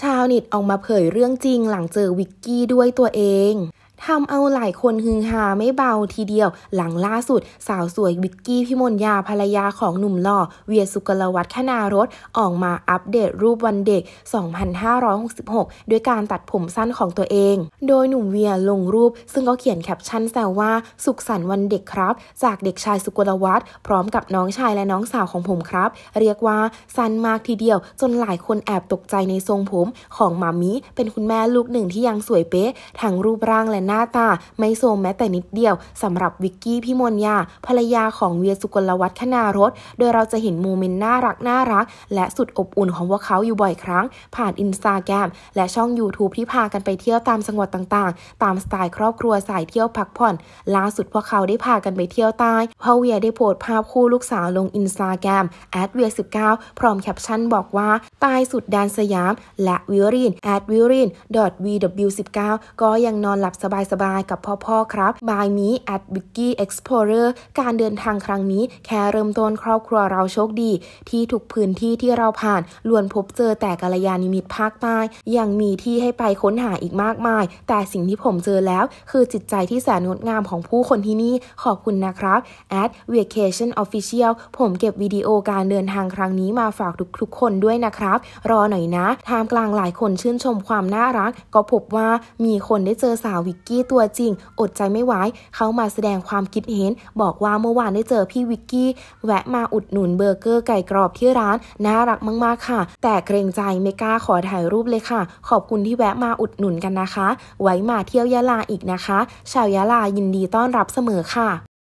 ชาวเน็ตออกมาเผยเรื่องจริงหลังเจอวิกกี้ด้วยตัวเองทำเอาหลายคนฮือฮาไม่เบาทีเดียว หลังล่าสุด สาวสวยวิกกี้พิมลยาภรรยาของหนุ่มหล่อ เวียสุกลวัฒขณารสออกมาอัปเดตรูปวันเด็ก 2566 ด้วยการตัดผมสั้นของตัวเอง โดยหนุ่มเวียลงรูปซึ่ง ก็เขียนแคปชั่นแซวว่า สุขสันต์วันเด็กครับ จากเด็กชายสุกลวัฒพร้อมกับน้องชายและน้องสาวของผมครับ เรียกว่าสั้นมากทีเดียว จนหลายคนแอบตกใจในทรงผมของมามิเป็นคุณแม่ลูกหนึ่งที่ยังสวยเป๊ะทั้งรูปร่างและหน้าตา ไม่โทมแม้แต่นิดเดียวสำหรับวิกกี้พิมลยา ภรรยาของเวียสุกลวัฒน์คณารสโดยเราจะเห็นโมเมนต์น่ารักน่ารัก และสุดอบอุ่นของพวกเขาอยู่บ่อยครั้ง ผ่านอินสตาแกรมและช่อง YouTube ที่พากันไปเที่ยวตามจังหวัดต่างๆ ตามสไตล์ครอบครัวสายเที่ยวพักผ่อนล่าสุดพวกเขาได้พากันไปเที่ยวใต้ เพราะเวียได้โพสต์ภาพคู่ลูกสาวลงอินสตาแกรมแอดเวียสิพร้อมแคปชั่นบอกว่าตายสุดแดนสยาม และวิริน at w i r i n ส w 1 9ก็ยังนอนหลับสบายๆ กับพ่อๆครับ บายมี at b i g g i e explorer การเดินทางครั้งนี้แค่เริ่มต้นครอบครัวเราโชคดี ที่ทุกพื้นที่ที่เราผ่านล้วนพบเจอแต่กัลยาณิมิตภาคใต้ยังมีที่ให้ไปค้นหาอีกมากมาย แต่สิ่งที่ผมเจอแล้วคือจิตใจที่แสนงดงามของผู้คนที่นี่ ขอบคุณนะครับ at vacation official ผมเก็บวิดีโอการเดินทางครั้งนี้มาฝากทุกๆคนด้วยนะครับครับรอหน่อยนะท่ามกลางหลายคนชื่นชมความน่ารัก ก็พบว่ามีคนได้เจอสาววิกกี้ตัวจริง อดใจไม่ไหว เขามาแสดงความคิดเห็น บอกว่าเมื่อวานได้เจอพี่วิกกี้ แวะมาอุดหนุนเบอร์เกอร์ไก่กรอบที่ร้าน น่ารักมาก ๆค่ะ แต่เกรงใจไม่กล้าขอถ่ายรูปเลยค่ะ ขอบคุณที่แวะมาอุดหนุนกันนะคะ ไว้มาเที่ยวยะลาอีกนะคะ ชาวยะลายินดีต้อนรับเสมอค่ะ